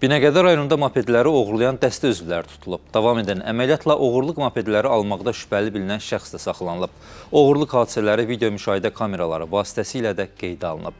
Binəqədi rayonunda mopedləri oğurlayan dəstə üzvləri tutulub. Davam edən əməliyyatla oğurluq mopedləri almaqda şübhəli bilinən şəxs də saxlanılıb. Oğurluq hadisələri video müşahidə kameraları vasitəsilə də qeydə alınıb.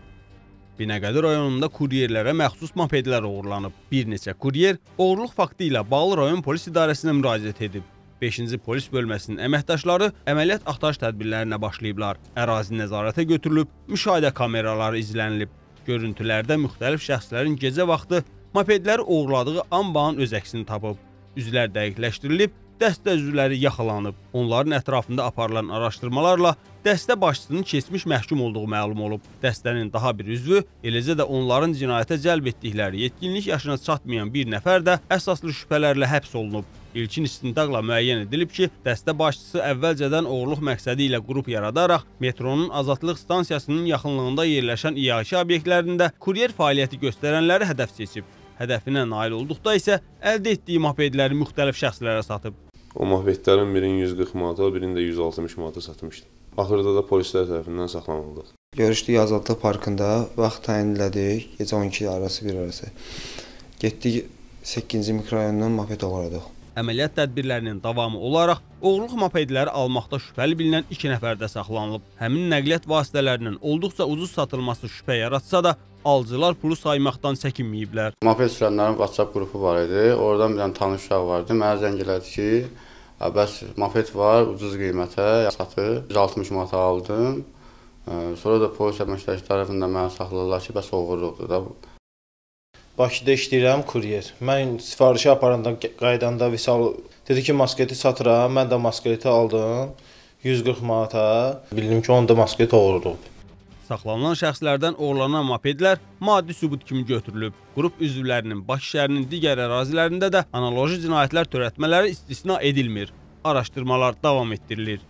Binəqədi rayonunda kuryerlərə məxsus mopedlər oğurlanıb. Bir neçə kuryer oğurluq faktı ilə bağlı rayon polis idarəsinə müraciət edib. 5-ci polis bölməsinin əməkdaşları əməliyyat axtarış tədbirlərinə başlayıblar. Ərazi nəzarətə götürülüb, müşahidə kameraları izlənilib. Görüntülərdə müxtəlif şəxslərin gecə vaxtı mopedləri oğurladığı ambanın öz əksini tapıb. Üzvlər dəqiqləşdirilib, dəstə üzvləri yaxalanıb. Onların ətrafında aparılan araşdırmalarla dəstə başçısının keçmiş məhkum olduğu məlum olub. Dəstənin daha bir üzvü, eləcə də onların cinayətə cəlb etdikləri yetkinlik yaşına çatmayan bir nəfər də əsaslı şübhələrlə həbs olunub. İlkin istintaqla müəyyən edilib ki, dəstə başçısı əvvəlcədən oğurluq məqsədi ilə qrup yaradaraq metronun Azadlıq stansiyasının yaxınlığında yerləşən İAŞ obyektlərində kuryer fəaliyyəti göstərənləri hədəf seçib. Hədəfinə nail olduqda isə əldə etdiyi mopedləri müxtəlif şəxslərə satıb. O mopedlərin birini 140 manata, birini də 160 manata satmışdı. Axırda da polislər tərəfindən saxlanıldıq. Görüşdük Azadlıq parkında, vaxt təyinlədik, gecə 12 arası bir arası. Getdik 8-ci mikrorayondan moped olaraq. Əməliyyat tədbirlərinin davamı olaraq oğurluq mopedləri almaqda şübhəli bilinən 2 nəfər də saxlanılıb. Həmin nəqliyyat vasitələrinin olduqca ucuz satılması şübhə yaratsa da, alıcılar pulu saymaqdan çəkinməyiblər. Moped sürənlərin WhatsApp qrupu var idi. Oradan bir dənə tanış uşaq vardı. Mənə zəng elədi ki, bəs moped var, ucuz qiymətə satır. 160 manata aldım. Sonra da polis əməkdaşı tərəfindən mənə saxladılar ki, bəs oğurluqdur da. Bakıda işləyirəm kuryer. Mən sifarişi aparanda qaydanda Visal dedi ki, masketi satıram. Mən də masketi aldım 140 manata. Bildim ki, onda masket oğurluqdur. Saxlanılan şəxslərdən oğurlanan mopedlər maddi sübut kimi götürülüb. Qrup üzvlərinin Bakı şəhərinin digər ərazilərində də analoji cinayətlər törətmələri istisna edilmir. Araşdırmalar davam etdirilir.